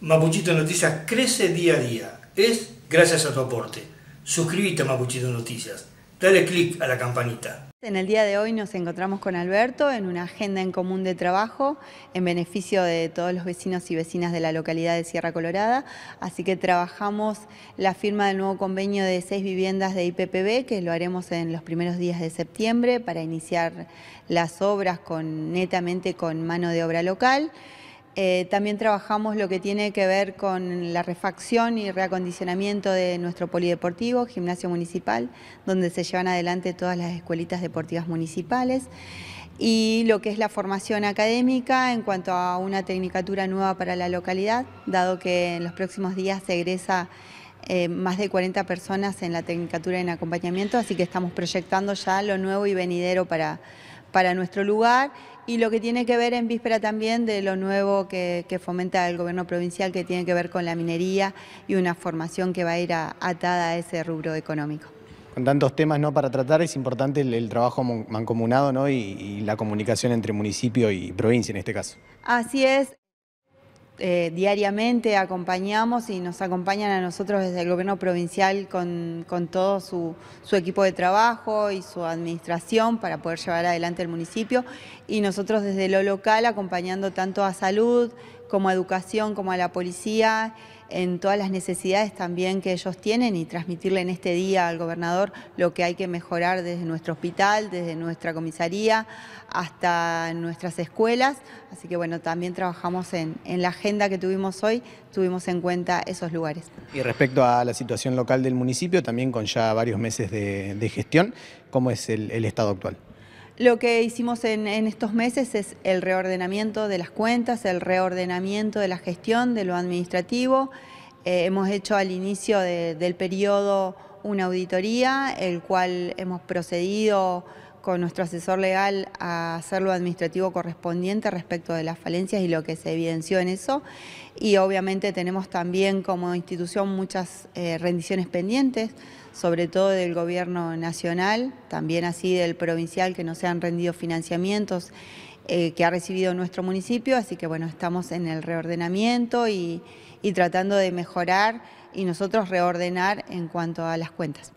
Mapuchito Noticias crece día a día. Es gracias a tu aporte. Suscríbete a Mapuchito Noticias. Dale click a la campanita. En el día de hoy nos encontramos con Alberto en una agenda en común de trabajo en beneficio de todos los vecinos y vecinas de la localidad de Sierra Colorada. Así que trabajamos la firma del nuevo convenio de seis viviendas de IPPB, que lo haremos en los primeros días de septiembre para iniciar las obras con, netamente con mano de obra local. Eh, también trabajamos lo que tiene que ver con la refacción y reacondicionamiento de nuestro polideportivo, gimnasio municipal, donde se llevan adelante todas las escuelitas deportivas municipales y lo que es la formación académica en cuanto a una tecnicatura nueva para la localidad, dado que en los próximos días se egresa eh, más de 40 personas en la tecnicatura en acompañamiento, así que estamos proyectando ya lo nuevo y venidero para, para nuestro lugar y lo que tiene que ver en víspera también de lo nuevo que, fomenta el gobierno provincial que tiene que ver con la minería y una formación que va a ir atada a ese rubro económico. Con tantos temas ¿no? para tratar es importante el, trabajo mancomunado ¿no? y la comunicación entre municipio y provincia en este caso. Así es. Eh, diariamente acompañamos y nos acompañan a nosotros desde el gobierno provincial con, con todo su, su, equipo de trabajo y su administración para poder llevar adelante el municipio y nosotros desde lo local acompañando tanto a salud, como educación, como a la policía, en todas las necesidades también que ellos tienen y transmitirle en este día al gobernador lo que hay que mejorar desde nuestro hospital, desde nuestra comisaría, hasta nuestras escuelas. Así que bueno, también trabajamos en, la agenda que tuvimos hoy, tuvimos en cuenta esos lugares. Y respecto a la situación local del municipio, también con ya varios meses de, gestión, ¿cómo es el estado actual? Lo que hicimos en, estos meses es el reordenamiento de las cuentas, el reordenamiento de la gestión, de lo administrativo. Eh, hemos hecho al inicio del periodo una auditoría, el cual hemos procedido con nuestro asesor legal a hacer lo administrativo correspondiente respecto de las falencias y lo que se evidenció en eso. Y obviamente tenemos también como institución muchas eh, rendiciones pendientes, sobre todo del gobierno nacional, también así del provincial, que no se han rendido financiamientos eh, que ha recibido nuestro municipio. Así que bueno, estamos en el reordenamiento y tratando de mejorar y nosotros reordenar en cuanto a las cuentas.